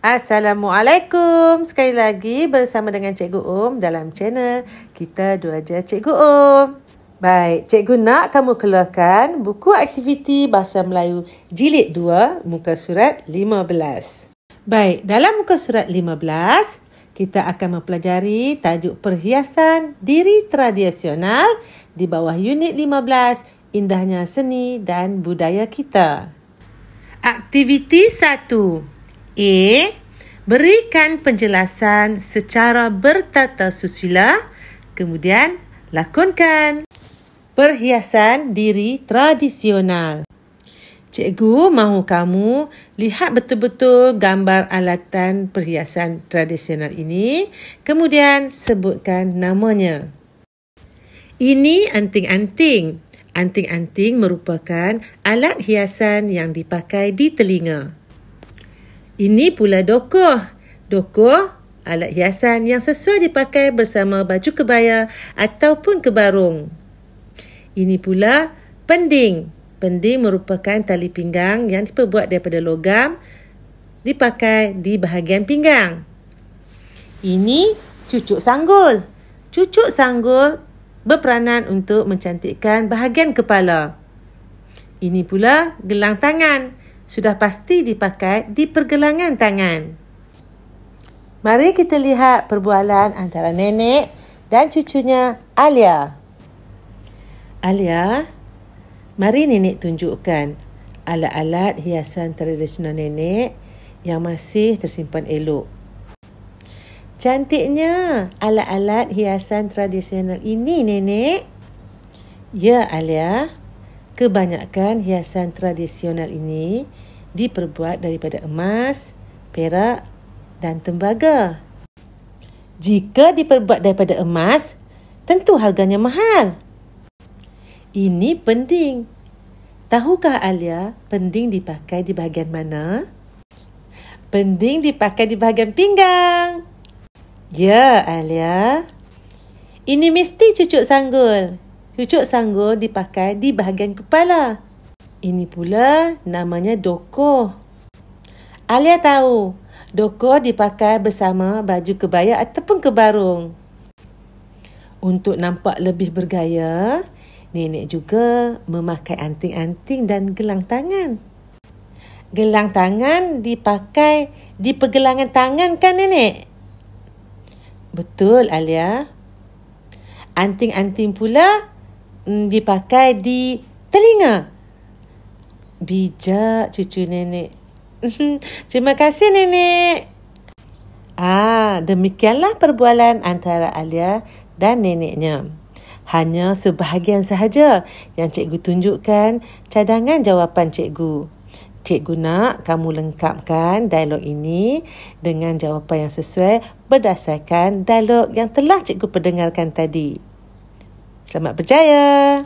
Assalamualaikum sekali lagi bersama dengan Cikgu Om dalam channel kita dua je Cikgu Om. Baik, Cikgu nak kamu keluarkan buku aktiviti Bahasa Melayu jilid 2 muka surat 15. Baik, dalam muka surat 15 kita akan mempelajari tajuk perhiasan diri tradisional di bawah unit 15 indahnya seni dan budaya kita. Aktiviti 1. A. Berikan penjelasan secara bertata susila. Kemudian, lakonkan. Perhiasan diri tradisional. Cikgu mahu kamu lihat betul-betul gambar alatan perhiasan tradisional ini. Kemudian, sebutkan namanya. Ini anting-anting. Anting-anting merupakan alat hiasan yang dipakai di telinga. Ini pula dokoh. Dokoh alat hiasan yang sesuai dipakai bersama baju kebaya ataupun kebarung. Ini pula pending. Pending merupakan tali pinggang yang diperbuat daripada logam dipakai di bahagian pinggang. Ini cucuk sanggul. Cucuk sanggul berperanan untuk mencantikkan bahagian kepala. Ini pula gelang tangan sudah pasti dipakai di pergelangan tangan. Mari kita lihat perbualan antara nenek dan cucunya Alia. Alia, mari nenek tunjukkan alat-alat hiasan tradisional nenek yang masih tersimpan elok. Cantiknya alat-alat hiasan tradisional ini, Nenek. Ya, Alia. Kebanyakan hiasan tradisional ini diperbuat daripada emas, perak dan tembaga. Jika diperbuat daripada emas, tentu harganya mahal. Ini penting. Tahukah Alia penting dipakai di bahagian mana? Penting dipakai di bahagian pinggang. Ya, Alia. Ini mesti cucuk sanggul cucuk sanggul dipakai di bahagian kepala. Ini pula namanya doko. Alia tahu, doko dipakai bersama baju kebaya ataupun kebarung. Untuk nampak lebih bergaya, nenek juga memakai anting-anting dan gelang tangan. Gelang tangan dipakai di pergelangan tangan kan nenek? Betul Alia. Anting-anting pula Mm, dipakai di telinga. Bijak cucu nenek. Terima kasih nenek. Ah, demikianlah perbualan antara Alia dan neneknya. Hanya sebahagian sahaja yang cikgu tunjukkan cadangan jawapan cikgu. Cikgu nak kamu lengkapkan dialog ini dengan jawapan yang sesuai berdasarkan dialog yang telah cikgu perdengarkan tadi. Selamat berjaya.